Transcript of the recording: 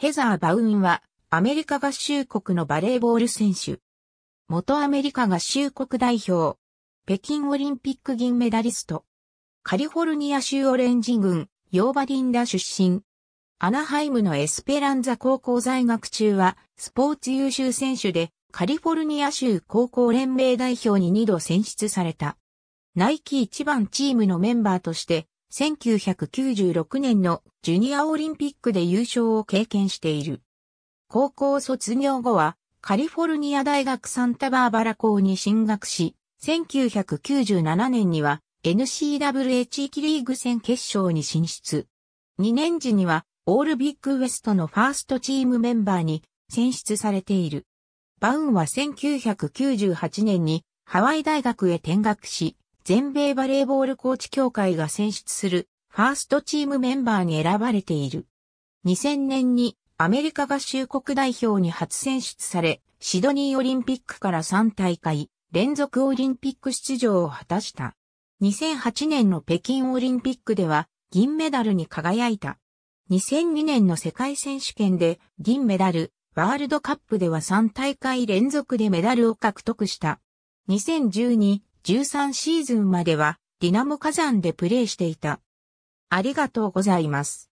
ヘザー・バウンは、アメリカ合衆国のバレーボール選手。元アメリカ合衆国代表。北京オリンピック銀メダリスト。カリフォルニア州オレンジ郡、ヨーバディンダ出身。アナハイムのエスペランザ高校在学中は、スポーツ優秀選手で、カリフォルニア州高校連盟代表に2度選出された。ナイキ一番チームのメンバーとして、1996年のジュニアオリンピックで優勝を経験している。高校卒業後はカリフォルニア大学サンタバーバラ校に進学し、1997年には n c w a 地域リーグ戦決勝に進出。2年時にはオールビッグウエストのファーストチームメンバーに選出されている。バウンは1998年にハワイ大学へ転学し、全米バレーボールコーチ協会が選出するファーストチームメンバーに選ばれている。2000年にアメリカ合衆国代表に初選出され、シドニーオリンピックから3大会連続オリンピック出場を果たした。2008年の北京オリンピックでは銀メダルに輝いた。2002年の世界選手権で銀メダル、ワールドカップでは3大会連続でメダルを獲得した。2012 13シーズンまではディナモ火山でプレーしていた。ありがとうございます。